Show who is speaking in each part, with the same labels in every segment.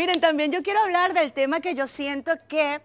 Speaker 1: Miren, también yo quiero hablar del tema que yo siento que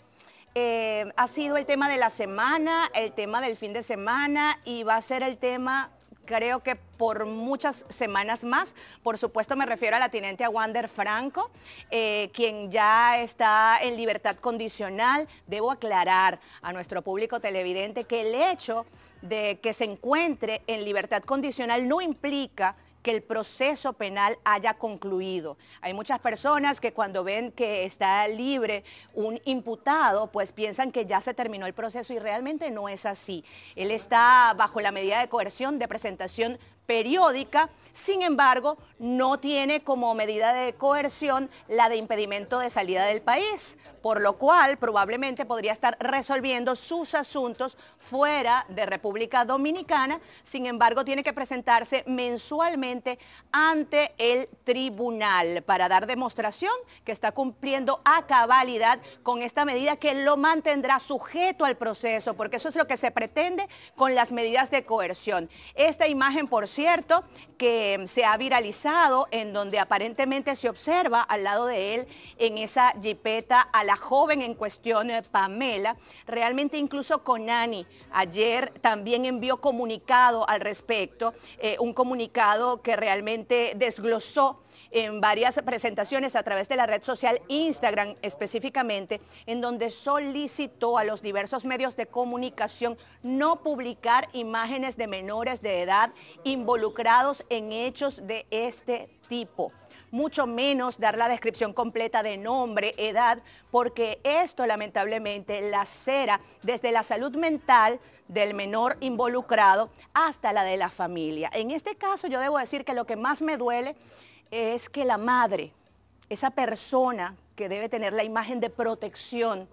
Speaker 1: eh, ha sido el tema de la semana, el tema del fin de semana y va a ser el tema, creo que por muchas semanas más. Por supuesto me refiero a la teniente Wander Franco, eh, quien ya está en libertad condicional. Debo aclarar a nuestro público televidente que el hecho de que se encuentre en libertad condicional no implica el proceso penal haya concluido. Hay muchas personas que cuando ven que está libre un imputado, pues piensan que ya se terminó el proceso y realmente no es así. Él está bajo la medida de coerción de presentación periódica, sin embargo, no tiene como medida de coerción la de impedimento de salida del país, por lo cual probablemente podría estar resolviendo sus asuntos fuera de República Dominicana, sin embargo, tiene que presentarse mensualmente ante el tribunal para dar demostración que está cumpliendo a cabalidad con esta medida que lo mantendrá sujeto al proceso, porque eso es lo que se pretende con las medidas de coerción. Esta imagen, por cierto que se ha viralizado en donde aparentemente se observa al lado de él en esa jipeta a la joven en cuestión, eh, Pamela. Realmente incluso con Conani ayer también envió comunicado al respecto, eh, un comunicado que realmente desglosó en varias presentaciones a través de la red social Instagram específicamente, en donde solicitó a los diversos medios de comunicación no publicar imágenes de menores de edad involucrados en hechos de este tipo mucho menos dar la descripción completa de nombre, edad, porque esto lamentablemente lacera desde la salud mental del menor involucrado hasta la de la familia. En este caso yo debo decir que lo que más me duele es que la madre, esa persona que debe tener la imagen de protección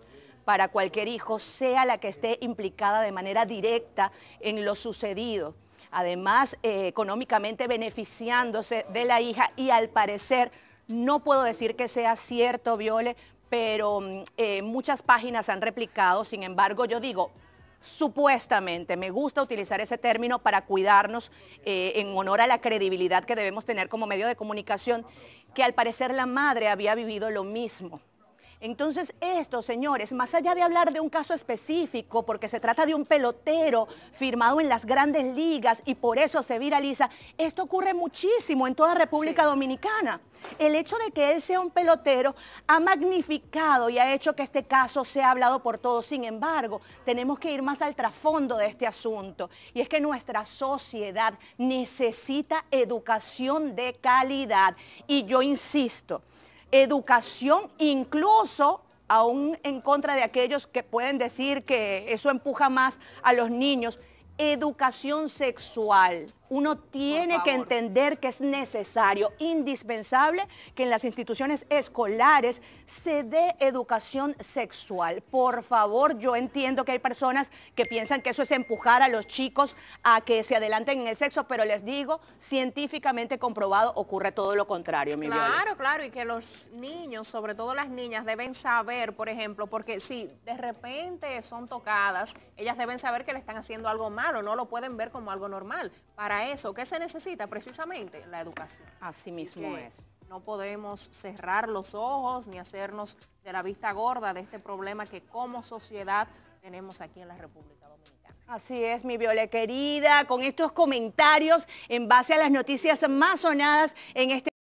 Speaker 1: para cualquier hijo, sea la que esté implicada de manera directa en lo sucedido además eh, económicamente beneficiándose de la hija y al parecer no puedo decir que sea cierto, Viole, pero mm, eh, muchas páginas han replicado, sin embargo yo digo, supuestamente, me gusta utilizar ese término para cuidarnos eh, en honor a la credibilidad que debemos tener como medio de comunicación, que al parecer la madre había vivido lo mismo. Entonces, esto, señores, más allá de hablar de un caso específico, porque se trata de un pelotero firmado en las grandes ligas y por eso se viraliza, esto ocurre muchísimo en toda República Dominicana. El hecho de que él sea un pelotero ha magnificado y ha hecho que este caso sea hablado por todos. Sin embargo, tenemos que ir más al trasfondo de este asunto. Y es que nuestra sociedad necesita educación de calidad. Y yo insisto, educación, incluso aún en contra de aquellos que pueden decir que eso empuja más a los niños, educación sexual uno tiene que entender que es necesario, indispensable, que en las instituciones escolares se dé educación sexual. Por favor, yo entiendo que hay personas que piensan que eso es empujar a los chicos a que se adelanten en el sexo, pero les digo, científicamente comprobado ocurre todo lo contrario. Mi claro,
Speaker 2: claro, y que los niños, sobre todo las niñas, deben saber, por ejemplo, porque si de repente son tocadas, ellas deben saber que le están haciendo algo malo, no lo pueden ver como algo normal. Para eso, que se necesita? Precisamente la educación. Así, mismo es. No podemos cerrar los ojos ni hacernos de la vista gorda de este problema que como sociedad tenemos aquí en la República
Speaker 1: Dominicana. Así es, mi Viola querida, con estos comentarios en base a las noticias más sonadas en este...